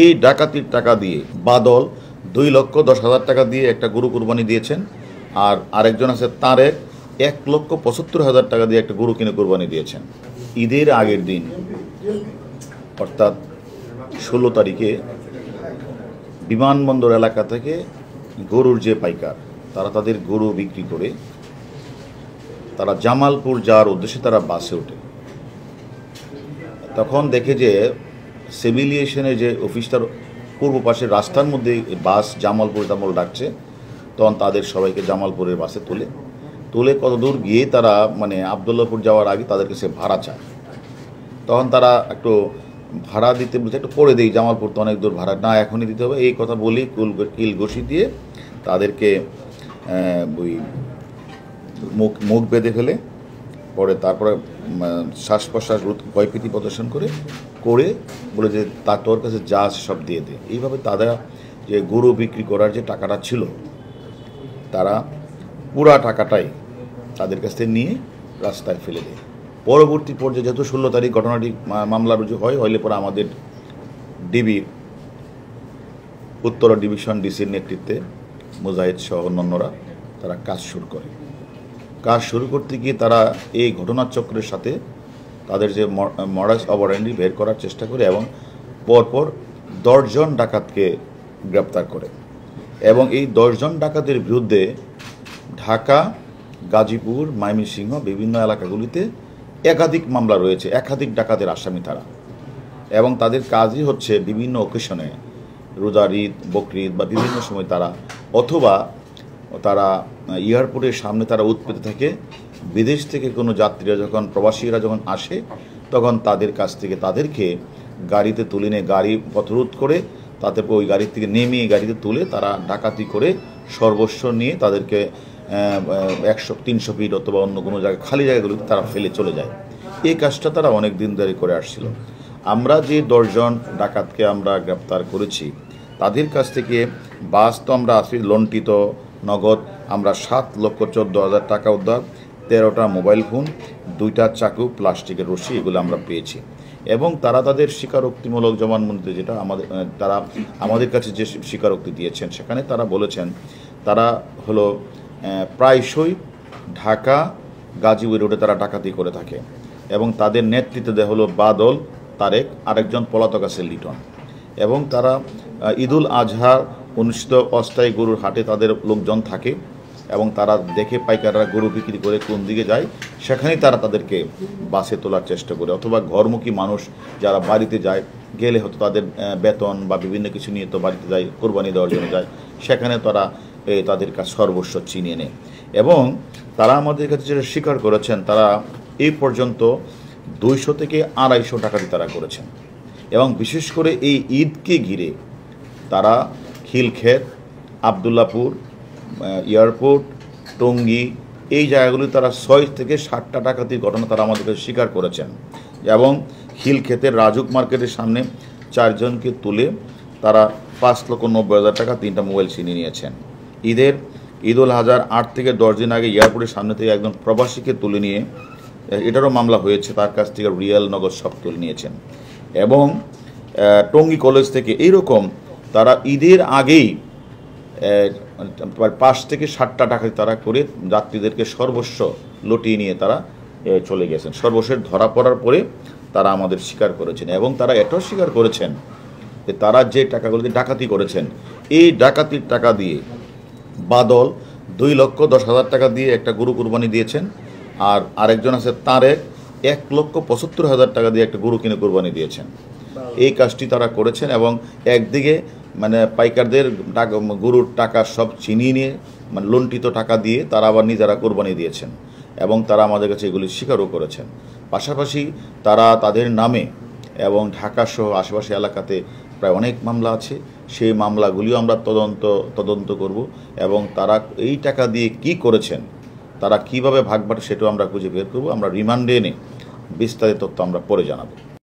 এই ডাকাতির টাকা দিয়ে বাদল দুই লক্ষ দশ হাজার টাকা দিয়ে একটা গরু কুরবানি দিয়েছেন আর আরেকজন আছে তাঁরের এক লক্ষ পঁচাত্তর হাজার টাকা দিয়ে একটা গরু কিনে কোরবানি দিয়েছেন ঈদের আগের দিন অর্থাৎ ষোলো তারিখে বিমানবন্দর এলাকা থেকে গরুর যে পাইকার তারা তাদের গরু বিক্রি করে তারা জামালপুর যাওয়ার উদ্দেশ্যে তারা বাসে ওঠে তখন দেখে যে সিভিলিয়েশনের যে অফিসটার পূর্ব পাশের রাস্তার মধ্যে বাস জামালপুর তামল ডাকছে তখন তাদের সবাইকে জামালপুরের বাসে তোলে তোলে কত দূর গিয়ে তারা মানে আবদুল্লাপুর যাওয়ার আগে তাদের কাছে ভাড়া চায় তখন তারা একটু ভাড়া দিতে বলছে একটু করে দেই জামালপুর তো অনেক দূর ভাড়া না এখনই দিতে হবে এই কথা বলি কুল কিল ঘষি দিয়ে তাদেরকে ওই মুখ মুখ বেঁধে ফেলে পরে তারপরে শ্বাস প্রশ্বাস রোধ ভয়ভীতি প্রদর্শন করে করে বলে যে তা তোর কাছে যা সব দিয়ে দে এইভাবে তারা যে গরু বিক্রি করার যে টাকাটা ছিল তারা পুরা টাকাটাই তাদের কাছ থেকে নিয়ে রাস্তায় ফেলে দেয় পরবর্তী পর্যায়ে যেহেতু ষোলো তারিখ ঘটনাটি মামলা রুজু হয় হইলে পরে আমাদের ডিবির উত্তরা ডিভিশন ডিসির নেতৃত্বে মুজাহিদ সহ অন্যান্যরা তারা কাজ শুরু করে কাজ শুরু করতে গিয়ে তারা এই ঘটনাচক্রের সাথে তাদের যে মডাস অবরেন্ডি বের করার চেষ্টা করে এবং পরপর দশজন ডাকাতকে গ্রেপ্তার করে এবং এই দশজন ডাকাতের বিরুদ্ধে ঢাকা গাজীপুর মাইমিসিংহ বিভিন্ন এলাকাগুলিতে একাধিক মামলা রয়েছে একাধিক ডাকাতের আসামি তারা এবং তাদের কাজই হচ্ছে বিভিন্ন অকেশনে রোজার ঈদ বকরিদ বা বিভিন্ন সময় তারা অথবা তারা এয়ারপোর্টের সামনে তারা উৎপেতে থাকে বিদেশ থেকে কোনো যাত্রীরা যখন প্রবাসীরা যখন আসে তখন তাদের কাছ থেকে তাদেরকে গাড়িতে তুলে নিয়ে গাড়ি পথরোধ করে তাতে ওই গাড়ি থেকে নেমে গাড়িতে তুলে তারা ডাকাতি করে সর্বস্ব নিয়ে তাদেরকে একশো তিনশো ফিট অথবা অন্য কোনো জায়গায় খালি জায়গাগুলোতে তারা ফেলে চলে যায় এই কাজটা তারা অনেক দিন ধরে করে আসছিল আমরা যে দশজন ডাকাতকে আমরা গ্রেপ্তার করেছি তাদের কাছ থেকে বাস তো আমরা আসি তো নগদ আমরা সাত লক্ষ চোদ্দ হাজার টাকা উদ্ধার তেরোটা মোবাইল ফোন দুইটা চাকু প্লাস্টিকের রশি এগুলো আমরা পেয়েছি এবং তারা তাদের স্বীকারোক্তিমূলক জবানবন্দিতে যেটা আমাদের তারা আমাদের কাছে যে স্বীকারোক্তি দিয়েছেন সেখানে তারা বলেছেন তারা হলো প্রায়শই ঢাকা গাজীপুর রোডে তারা ডাকাতি করে থাকে এবং তাদের নেতৃত্বে দেওয়া হলো বাদল তারেক আরেকজন পলাতক আছে লিটন এবং তারা ঈদুল আজহার অনুষ্ঠিত অস্থায়ী গরুর হাটে তাদের লোকজন থাকে এবং তারা দেখে পাইকাররা গরু বিক্রি করে কোন দিকে যায় সেখানেই তারা তাদেরকে বাসে তোলার চেষ্টা করে অথবা ঘরমুখী মানুষ যারা বাড়িতে যায় গেলে হয়তো তাদের বেতন বা বিভিন্ন কিছু নিয়ে তো বাড়িতে যায় কোরবানি দেওয়ার জন্য যায় সেখানে তারা তাদের কাছ সর্বস্ব চিনিয়ে নেয় এবং তারা আমাদের কাছে যেটা স্বীকার করেছেন তারা এই পর্যন্ত দুইশো থেকে আড়াইশো টাকাটি তারা করেছেন এবং বিশেষ করে এই ঈদকে ঘিরে তারা খিলক্ষেত আবদুল্লাপুর এয়ারপোর্ট টঙ্গী এই জায়গাগুলি তারা ছয় থেকে ষাটটা টাকাতির ঘটনা তারা আমাদেরকে স্বীকার করেছেন এবং খিলক্ষেতের রাজুক মার্কেটের সামনে চারজনকে তুলে তারা পাঁচ লক্ষ নব্বই হাজার টাকা তিনটা মোবাইল ছিনিয়ে নিয়েছেন ঈদের ঈদ উল হাজার আট থেকে দশ দিন আগে এয়ারপোর্টের সামনে থেকে একজন প্রবাসীকে তুলে নিয়ে এটারও মামলা হয়েছে তার কাছ থেকে রিয়াল নগদ সব তুলে নিয়েছেন এবং টঙ্গী কলেজ থেকে এইরকম তারা ঈদের আগেই মানে পাঁচ থেকে ষাটটা টাকা তারা করে যাত্রীদেরকে সর্বস্ব লটিয়ে নিয়ে তারা চলে গেছেন সর্বশেষ ধরা পড়ার পরে তারা আমাদের স্বীকার করেছেন এবং তারা এটাও স্বীকার করেছেন যে তারা যে টাকাগুলোতে ডাকাতি করেছেন এই ডাকাতির টাকা দিয়ে বাদল দুই লক্ষ দশ হাজার টাকা দিয়ে একটা গরু কুরবানি দিয়েছেন আর আরেকজন আছে তারেক এক লক্ষ পঁচাত্তর হাজার টাকা দিয়ে একটা গরু কিনে কুরবানি দিয়েছেন এই কাজটি তারা করেছেন এবং একদিকে মানে পাইকারদের টাকা গরুর টাকা সব ছিনিয়ে নিয়ে মানে লন্টিত টাকা দিয়ে তারা আবার নিজেরা কোরবানি দিয়েছেন এবং তারা আমাদের কাছে এগুলি স্বীকারও করেছেন পাশাপাশি তারা তাদের নামে এবং ঢাকাসহ আশেপাশে এলাকাতে প্রায় অনেক মামলা আছে সেই মামলাগুলিও আমরা তদন্ত তদন্ত করব এবং তারা এই টাকা দিয়ে কি করেছেন তারা কিভাবে ভাগ বাট সেটাও আমরা খুঁজে বের করব আমরা রিমান্ডে এনে বিস্তারিত তথ্য আমরা পরে জানাবো